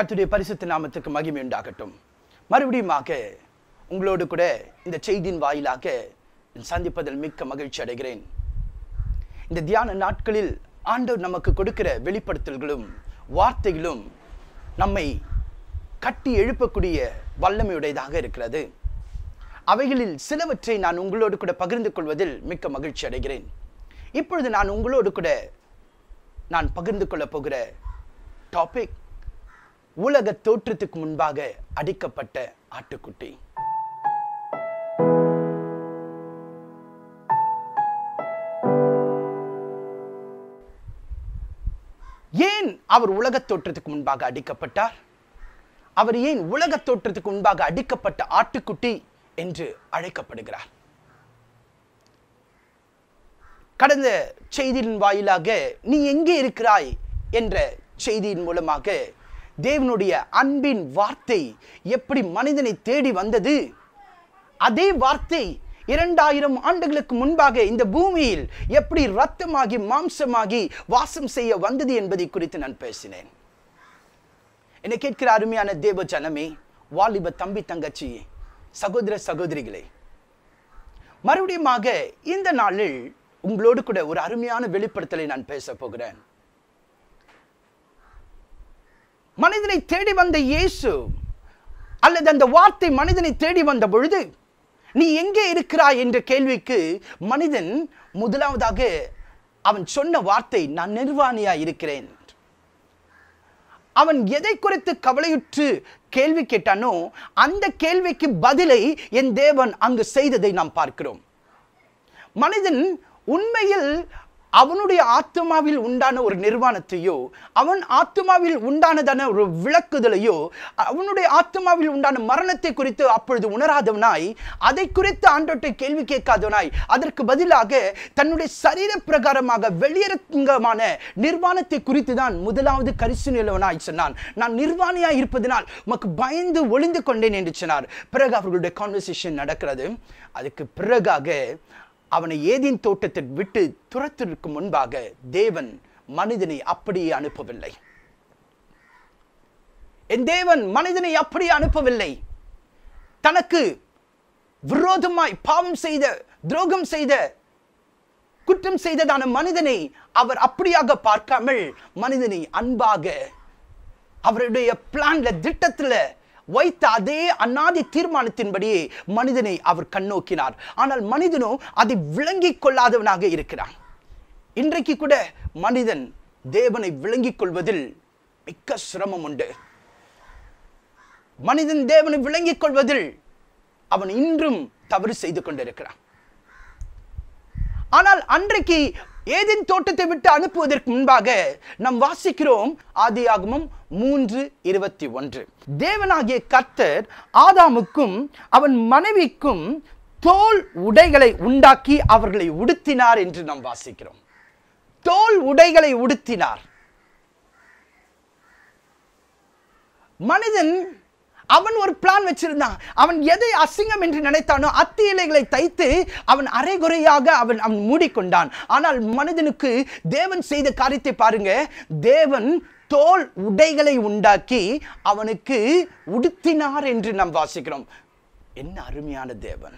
கத்துடைய பரிசுத்த நாமத்துக்கு மகிமை உண்டாகட்டும் மறுபடியுமாக உங்களோடு கூட இந்த செய்தியின் வாயிலாக சந்திப்பதில் மிக்க மகிழ்ச்சி அடைகிறேன் இந்த தியான நாட்களில் ஆண்டவர் நமக்கு கொடுக்கிற வெளிப்படுத்தல்களும் வார்த்தைகளும் நம்மை கட்டி எழுப்பக்கூடிய வல்லமையுடையதாக இருக்கிறது அவைகளில் சிலவற்றை நான் உங்களோடு கூட பகிர்ந்து கொள்வதில் மிக்க மகிழ்ச்சி அடைகிறேன் இப்பொழுது நான் உங்களோடு கூட நான் பகிர்ந்து கொள்ளப் போகிற டாபிக் உலக தோற்றத்துக்கு முன்பாக அடிக்கப்பட்ட ஆட்டுக்குட்டி ஏன் அவர் உலக தோற்றத்துக்கு முன்பாக அடிக்கப்பட்டார் அவர் ஏன் உலக தோற்றத்துக்கு முன்பாக அடிக்கப்பட்ட ஆட்டுக்குட்டி என்று அழைக்கப்படுகிறார் கடந்த செய்தியின் வாயிலாக நீ எங்கே இருக்கிறாய் என்ற செய்தியின் மூலமாக தேவனுடைய அன்பின் வார்த்தை எப்படி மனிதனை தேடி வந்தது அதே வார்த்தை இரண்டாயிரம் ஆண்டுகளுக்கு முன்பாக இந்த பூமியில் எப்படி ரத்தமாகி மாம்சமாகி வாசம் செய்ய வந்தது என்பதை குறித்து நான் பேசினேன் என்னை கேட்கிற அருமையான தேவ ஜனமே வாலிப தம்பி தங்கச்சி சகோதர சகோதரிகளே மறுபடியுமாக இந்த நாளில் உங்களோடு கூட ஒரு அருமையான வெளிப்படுத்தலை நான் பேச போகிறேன் மனிதனை தேடி வந்த இயேசு அல்லது அந்த வார்த்தை மனிதனை தேடி வந்த பொழுது நீ எங்கே இருக்கிறாய் என்ற கேள்விக்கு மனிதன் முதலாவதாக அவன் சொன்ன வார்த்தை நான் நிர்வாணியா இருக்கிறேன் அவன் எதை குறித்து கவலையுற்று கேள்வி கேட்டானோ அந்த கேள்விக்கு பதிலை என் தேவன் அங்கு செய்ததை நாம் பார்க்கிறோம் மனிதன் உண்மையில் அவனுடைய ஆத்மாவில் உண்டான ஒரு நிர்வாணத்தையோ அவன் ஆத்மாவில் உண்டானதான ஒரு விளக்குதலையோ அவனுடைய ஆத்மாவில் உண்டான மரணத்தை குறித்து அப்பொழுது உணராதவனாய் அதை குறித்து ஆண்டோட்டை கேள்வி கேட்காதவனாய் அதற்கு பதிலாக தன்னுடைய சரீர பிரகாரமாக வெளியரங்கமான நிர்வாணத்தை குறித்து தான் முதலாவது கரிசு நிலவனாய் சொன்னான் நான் நிர்வாணியாய் இருப்பதனால் உமக்கு பயந்து ஒளிந்து கொண்டேன் என்று சொன்னார் பிறகு அவர்களுடைய கான்வர்சேஷன் நடக்கிறது அதுக்கு பிறகாக அவனை ஏதின் தோட்டத்தை விட்டு துரத்திற்கு முன்பாக தேவன் மனிதனை அப்படியே அனுப்பவில்லை என் தேவன் மனிதனை அப்படியே அனுப்பவில்லை தனக்கு விரோதமாய் பாவம் செய்த துரோகம் செய்த குற்றம் செய்ததான மனிதனை அவர் அப்படியாக பார்க்காமல் மனிதனை அன்பாக அவருடைய பிளான்ல திட்டத்தில் வைத்த அதே அநாதி தீர்மானத்தின்படி மனிதனை அவர் கண்ணோக்கினார் ஆனால் மனிதனோ அதை விளங்கிக் கொள்ளாதவனாக இருக்கிறான் இன்றைக்கு கூட மனிதன் தேவனை விளங்கிக் கொள்வதில் மிக்க சிரமம் உண்டு மனிதன் தேவனை விளங்கிக் கொள்வதில் அவன் இன்றும் தவறு செய்து கொண்டிருக்கிறான் ஆனால் அன்றைக்கு ஏதேன் தோட்டத்தை விட்டு அனுப்புவதற்கு முன்பாக நாம் வாசிக்கிறோம் ஆதியாகமும் மூன்று இருபத்தி ஒன்று தேவனாகிய கர்த்தர் ஆதாமுக்கும் அவன் மனைவிக்கும் தோல் உடைகளை உண்டாக்கி அவர்களை உடுத்தினார் என்று நாம் வாசிக்கிறோம் தோல் உடைகளை உடுத்தினார் மனிதன் அவன் ஒரு பிளான் வச்சிருந்தான் அவன் எதை அசிங்கம் என்று நினைத்தானோ அத்தி இலைகளை தைத்து அவன் அரைகுறையாக அவன் அவன் மூடிக்கொண்டான் ஆனால் மனிதனுக்கு தேவன் செய்த காரியத்தை பாருங்க தேவன் தோல் உடைகளை உண்டாக்கி அவனுக்கு உடுத்தினார் என்று நாம் வாசிக்கிறோம் என்ன அருமையான தேவன்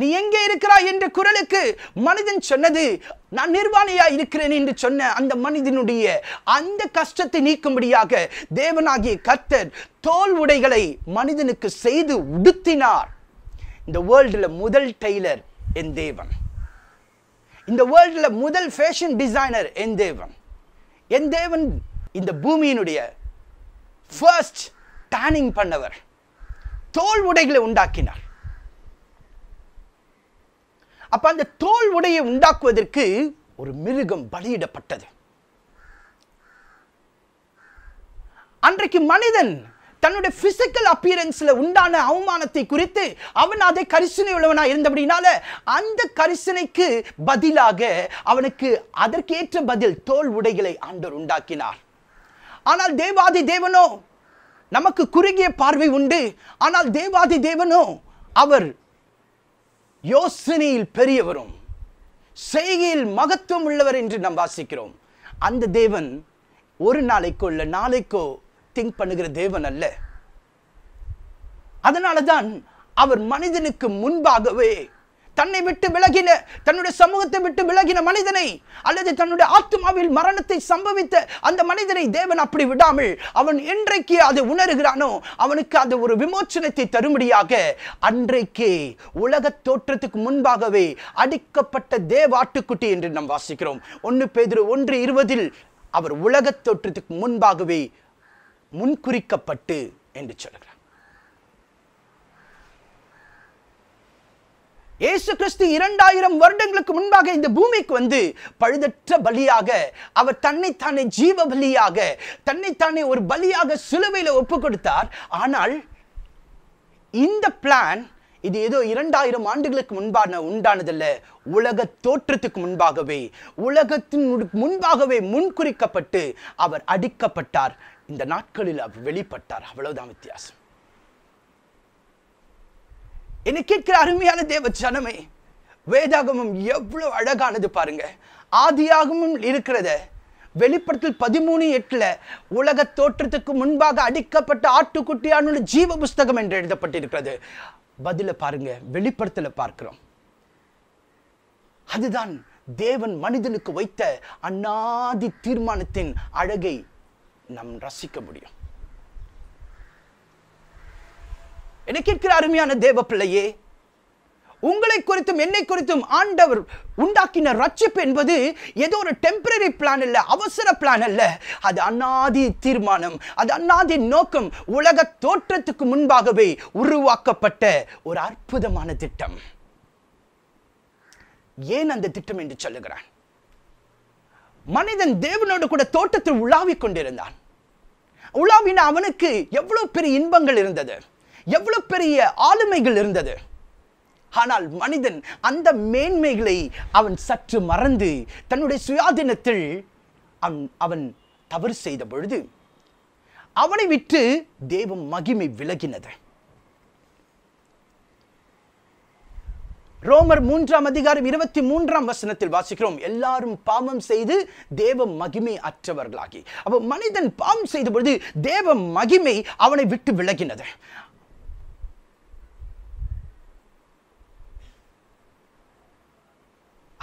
நீ எங்கே இருக்கிறாய் என்ற குரலுக்கு மனிதன் சொன்னது நான் நிர்வாணியா இருக்கிறேன் என்று சொன்ன அந்த மனிதனுடைய அந்த கஷ்டத்தை நீக்கும்படியாக தேவனாகிய கர்த்தர் தோல் உடைகளை மனிதனுக்கு செய்து உடுத்தினார் இந்த வேர்ல்டில் முதல் டெய்லர் என் தேவன் இந்த வேர்ல்டில் முதல் ஃபேஷன் டிசைனர் என் தேவன் என் தேவன் இந்த பூமியினுடைய ஃபர்ஸ்ட் டேனிங் பண்ணவர் தோல் உடைகளை உண்டாக்கினார் அப்போ அந்த தோல் உடையை உண்டாக்குவதற்கு ஒரு மிருகம் பலியிடப்பட்டது அன்றைக்கு மனிதன் தன்னுடைய பிசிக்கல் அப்பியரன்ஸில் உண்டான அவமானத்தை குறித்து அவன் அதை கரிசனை உள்ளவனாக இருந்தபடினால அந்த கரிசனைக்கு பதிலாக அவனுக்கு அதற்கேற்ற பதில் தோல் உடைகளை ஆண்டோர் உண்டாக்கினார் ஆனால் தேவாதி தேவனோ நமக்கு குறுகிய பார்வை உண்டு ஆனால் தேவாதி தேவனோ அவர் யோசனையில் பெரியவரும் செய்கையில் மகத்துவம் உள்ளவர் என்று நாம் வாசிக்கிறோம் அந்த தேவன் ஒரு நாளைக்கோ இல்லை நாளைக்கோ திங்க் பண்ணுகிற தேவன் அல்ல அதனால தான் அவர் மனிதனுக்கு முன்பாகவே தன்னை விட்டு விலகின தன்னுடைய சமூகத்தை விட்டு விலகின மனிதனை அல்லது தன்னுடைய ஆத்மாவில் மரணத்தை சம்பவித்த அந்த மனிதனை தேவன் அப்படி விடாமல் அவன் இன்றைக்கு அதை உணர்கிறானோ அவனுக்கு அந்த ஒரு விமோச்சனத்தை தரும்படியாக அன்றைக்கே உலக தோற்றத்துக்கு முன்பாகவே அடிக்கப்பட்ட தேவாட்டுக்குட்டி என்று நாம் வாசிக்கிறோம் ஒன்று பேதிரு ஒன்று இருபதில் அவர் உலகத் தோற்றத்துக்கு முன்பாகவே முன்குறிக்கப்பட்டு என்று சொல்கிறார் இயேசு கிறிஸ்து இரண்டாயிரம் வருடங்களுக்கு முன்பாக இந்த பூமிக்கு வந்து பழுதற்ற பலியாக அவர் தன்னைத்தானே ஜீவ பலியாக தன்னைத்தானே ஒரு பலியாக சிலுவையில் ஒப்பு கொடுத்தார் ஆனால் இந்த பிளான் இது ஏதோ இரண்டாயிரம் ஆண்டுகளுக்கு முன்பான உண்டானதல்ல உலக தோற்றத்துக்கு முன்பாகவே உலகத்தின் முன்பாகவே முன்குறிக்கப்பட்டு அவர் அடிக்கப்பட்டார் இந்த நாட்களில் அவர் வெளிப்பட்டார் அவ்வளவுதான் வித்தியாசம் என்னை கேட்கிற அருமையான தேவ ஜனமே வேதாகமம் எவ்வளோ அழகானது பாருங்க ஆதியாகமும் இருக்கிறத வெளிப்படத்தில் பதிமூணு எட்டில் உலக தோற்றத்துக்கு முன்பாக அடிக்கப்பட்ட ஆட்டுக்குட்டியானுள்ள ஜீவ புஸ்தகம் என்று எழுதப்பட்டிருக்கிறது பதில பாருங்க வெளிப்படத்தில் பார்க்கிறோம் அதுதான் தேவன் மனிதனுக்கு வைத்த அண்ணாதி தீர்மானத்தின் அழகை நாம் ரசிக்க முடியும் என்ன கேட்கிற அருமையான தேவ பிள்ளையே உங்களை குறித்தும் என்னை குறித்தும் ஆண்டவர் உண்டாக்கின ரட்சிப்பு என்பது ஏதோ ஒரு டெம்பரரி பிளான் இல்லை அவசர பிளான் அல்ல அது அண்ணாதி தீர்மானம் அது அண்ணாதி நோக்கம் உலக தோற்றத்துக்கு முன்பாகவே உருவாக்கப்பட்ட ஒரு அற்புதமான திட்டம் ஏன் அந்த திட்டம் என்று சொல்லுகிறான் மனிதன் தேவனோடு கூட தோட்டத்தில் உலாவிக் கொண்டிருந்தான் உலாவின அவனுக்கு எவ்வளவு பெரிய இன்பங்கள் இருந்தது எவ்வளவு பெரிய ஆளுமைகள் இருந்தது ஆனால் மனிதன் அந்த மேன்மைகளை அவன் சற்று மறந்து தன்னுடைய சுயாதீனத்தில் அவன் அவன் தவறு செய்த பொழுது அவனை விட்டு தேவம் மகிமை விலகினது ரோமர் மூன்றாம் அதிகாரம் இருபத்தி மூன்றாம் வசனத்தில் வாசிக்கிறோம் எல்லாரும் பாவம் செய்து தேவ மகிமை அற்றவர்களாகி அப்போ மனிதன் பாவம் செய்த பொழுது தேவ மகிமை அவனை விட்டு விலகினது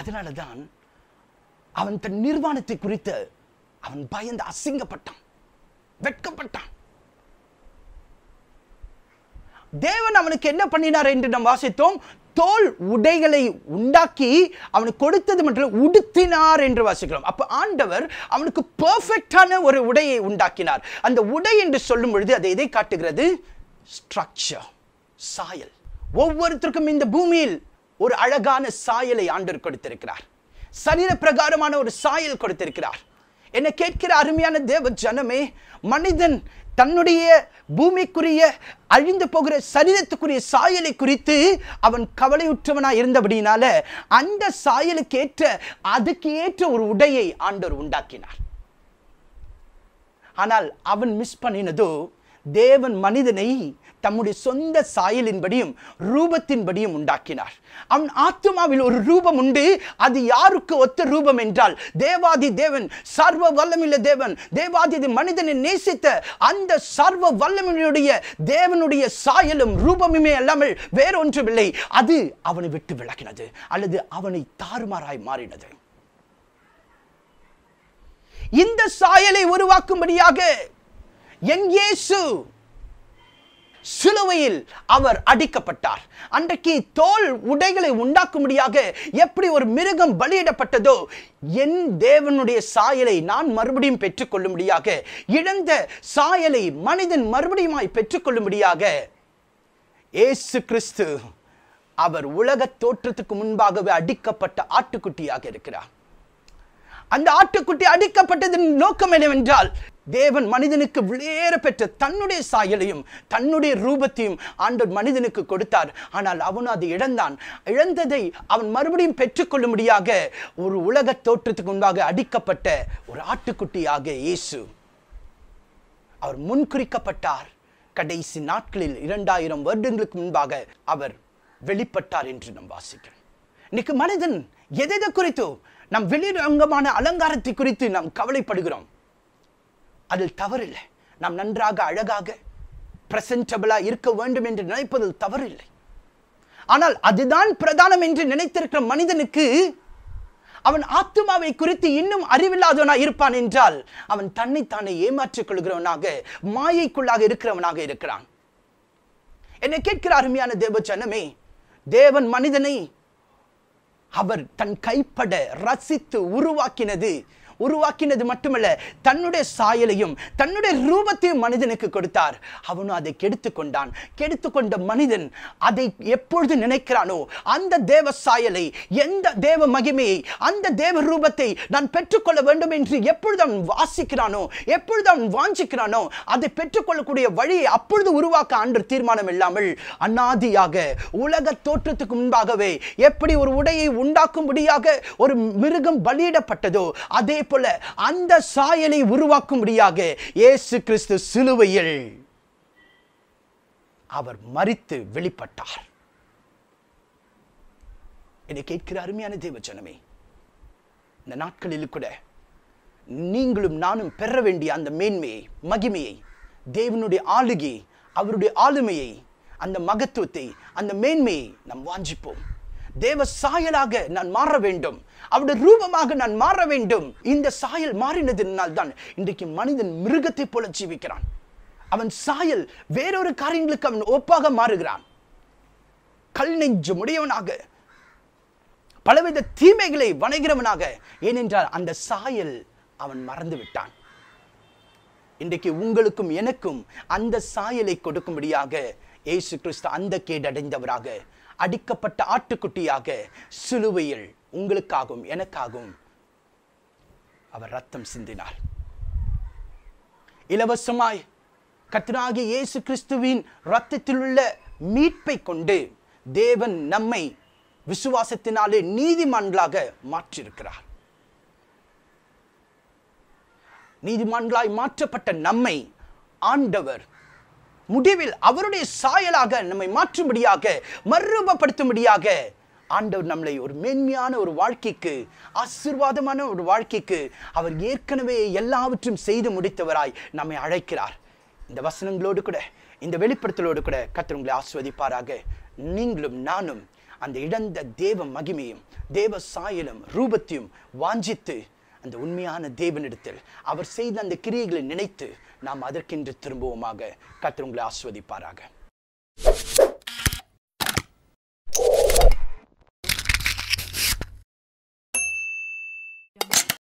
அதனால தான் அவன் தன் நிர்வாணத்தை குறித்து அவன் பயந்து அசிங்கப்பட்டான் வெட்கப்பட்டான் தேவன் அவனுக்கு என்ன பண்ணினார் என்று நாம் வாசித்தோம் தோல் உடைகளை உண்டாக்கி அவனுக்கு கொடுத்தது மட்டும் உடுத்தினார் என்று வாசிக்கிறோம் அப்போ ஆண்டவர் அவனுக்கு பர்ஃபெக்டான ஒரு உடையை உண்டாக்கினார் அந்த உடை என்று சொல்லும் பொழுது அதை எதை காட்டுகிறது ஸ்ட்ரக்சர் சாயல் ஒவ்வொருத்தருக்கும் இந்த பூமியில் ஒரு அழகான சாயலை ஆண்டவர் கொடுத்திருக்கிறார் சரீர பிரகாரமான ஒரு சாயல் கொடுத்திருக்கிறார் என்னை கேட்கிற அருமையான தேவ ஜனமே மனிதன் தன்னுடைய பூமிக்குரிய அழிந்து போகிற சரீரத்துக்குரிய சாயலை குறித்து அவன் கவலையுற்றவனா இருந்தபடினால அந்த சாயலுக்கு ஏற்ற அதுக்கு ஏற்ற ஒரு உடையை ஆண்டவர் உண்டாக்கினார் ஆனால் அவன் மிஸ் பண்ணினதோ தேவன் மனிதனை தம்முடைய சொந்த சாயலின்படியும் ரூபத்தின்படியும் உண்டாக்கினார் அவன் ஆத்மாவில் ஒரு ரூபம் உண்டு அது யாருக்கு ஒத்த ரூபம் என்றால் தேவாதி தேவன் சர்வ வல்லமில்ல தேவன் தேவாதி மனிதனை நேசித்த அந்த சர்வ வல்லமினுடைய தேவனுடைய சாயலும் ரூபமுமே அல்லாமல் வேறொன்றுமில்லை அது அவனை விட்டு விளக்கினது அல்லது அவனை தாறுமாறாய் மாறினது இந்த சாயலை உருவாக்கும்படியாக என் இயேசு சிலுவையில் அவர் அடிக்கப்பட்டார் அன்றைக்கு தோல் உடைகளை உண்டாக்கும் உண்டாக்கும்படியாக எப்படி ஒரு மிருகம் பலியிடப்பட்டதோ என் தேவனுடைய சாயலை நான் மறுபடியும் பெற்றுக்கொள்ளும்படியாக இழந்த சாயலை மனிதன் மறுபடியுமாய் பெற்றுக்கொள்ளும்படியாக ஏசு கிறிஸ்து அவர் உலக தோற்றத்துக்கு முன்பாகவே அடிக்கப்பட்ட ஆட்டுக்குட்டியாக இருக்கிறார் அந்த ஆட்டுக்குட்டி அடிக்கப்பட்டதன் நோக்கம் என்னவென்றால் தேவன் மனிதனுக்கு விளையேற பெற்ற தன்னுடைய சாயலையும் தன்னுடைய ரூபத்தையும் ஆண்டவர் மனிதனுக்கு கொடுத்தார் ஆனால் அவன் அது இழந்தான் இழந்ததை அவன் மறுபடியும் பெற்றுக்கொள்ளும்படியாக ஒரு உலக தோற்றத்துக்கு முன்பாக அடிக்கப்பட்ட ஒரு ஆட்டுக்குட்டியாக இயேசு அவர் முன்குறிக்கப்பட்டார் கடைசி நாட்களில் இரண்டாயிரம் வருடங்களுக்கு முன்பாக அவர் வெளிப்பட்டார் என்று நாம் வாசிக்கிறோம் இன்னைக்கு மனிதன் எதை குறித்தோ நம் அங்கமான அலங்காரத்தை குறித்து நாம் கவலைப்படுகிறோம் அதில் தவறில்லை நாம் நன்றாக அழகாக பிரசன்டபிளாக இருக்க வேண்டும் என்று நினைப்பதில் தவறில்லை ஆனால் அதுதான் பிரதானம் என்று நினைத்திருக்கிற மனிதனுக்கு அவன் ஆத்மாவை குறித்து இன்னும் அறிவில்லாதவனாக இருப்பான் என்றால் அவன் தன்னைத்தானே ஏமாற்றிக் கொள்கிறவனாக மாயைக்குள்ளாக இருக்கிறவனாக இருக்கிறான் என்னை கேட்கிற அருமையான தேவச்சனமே தேவன் மனிதனை அவர் தன் கைப்பட ரசித்து உருவாக்கினது உருவாக்கினது மட்டுமல்ல தன்னுடைய சாயலையும் தன்னுடைய ரூபத்தையும் மனிதனுக்கு கொடுத்தார் அவனும் அதை கெடுத்து கொண்டான் கெடுத்து கொண்ட மனிதன் அதை எப்பொழுது நினைக்கிறானோ அந்த தேவ சாயலை எந்த தேவ மகிமையை அந்த தேவ ரூபத்தை நான் பெற்றுக்கொள்ள வேண்டும் என்று எப்பொழுது அவன் வாசிக்கிறானோ எப்பொழுது அவன் வாஞ்சிக்கிறானோ அதை பெற்றுக்கொள்ளக்கூடிய வழியை அப்பொழுது உருவாக்க ஆண்டு தீர்மானம் இல்லாமல் அண்ணாதியாக உலக தோற்றத்துக்கு முன்பாகவே எப்படி ஒரு உடையை உண்டாக்கும்படியாக ஒரு மிருகம் பலியிடப்பட்டதோ அதே போல அந்த சாயலை உருவாக்கும்படியாக இயேசு கிறிஸ்து சிலுவையில் அவர் மறித்து வெளிப்பட்டார் என்னை கேட்கிற அருமையான தேவச்சனமே இந்த நாட்களில் கூட நீங்களும் நானும் பெற வேண்டிய அந்த மேன்மையை மகிமையை தேவனுடைய ஆளுகை அவருடைய ஆளுமையை அந்த மகத்துவத்தை அந்த மேன்மையை நாம் வாஞ்சிப்போம் தேவ சாயலாக நான் மாற வேண்டும் அவருடைய ரூபமாக நான் மாற வேண்டும் இந்த சாயல் மாறினதுனால் தான் இன்றைக்கு மனிதன் மிருகத்தை போல ஜீவிக்கிறான் அவன் சாயல் வேறொரு காரியங்களுக்கு அவன் ஒப்பாக மாறுகிறான் கல் நெஞ்சமுடையவனாக பலவித தீமைகளை வணைகிறவனாக ஏனென்றால் அந்த சாயல் அவன் மறந்து விட்டான் இன்றைக்கு உங்களுக்கும் எனக்கும் அந்த சாயலை கொடுக்கும்படியாக ஏசு கிறிஸ்து அந்த கேடடைந்தவராக அடிக்கப்பட்ட ஆட்டுக்குட்டியாக சிலுவையில் உங்களுக்காகவும் எனக்காகவும் அவர் ரத்தம் சிந்தினார் இலவசமாய் கத்தனாகி இயேசு கிறிஸ்துவின் ரத்தத்தில் உள்ள மீட்பை கொண்டு தேவன் நம்மை விசுவாசத்தினாலே நீதிமன்றாக மாற்றியிருக்கிறார் நீதிமன்றாய் மாற்றப்பட்ட நம்மை ஆண்டவர் முடிவில் அவருடைய சாயலாக நம்மை மாற்றும்படியாக மறுரூபப்படுத்தும்படியாக ஆண்டவர் நம்மளை ஒரு மேன்மையான ஒரு வாழ்க்கைக்கு ஆசிர்வாதமான ஒரு வாழ்க்கைக்கு அவர் ஏற்கனவே எல்லாவற்றையும் செய்து முடித்தவராய் நம்மை அழைக்கிறார் இந்த வசனங்களோடு கூட இந்த வெளிப்படுத்தலோடு கூட கத்தர் உங்களை ஆஸ்வதிப்பாராக நீங்களும் நானும் அந்த இழந்த தேவ மகிமையும் தேவ சாயலும் ரூபத்தையும் வாஞ்சித்து அந்த உண்மையான தேவனிடத்தில் அவர் செய்த அந்த கிரியைகளை நினைத்து நாம் அதற்கென்று திரும்புவோமாக கத்திர ஆஸ்வதிப்பாராக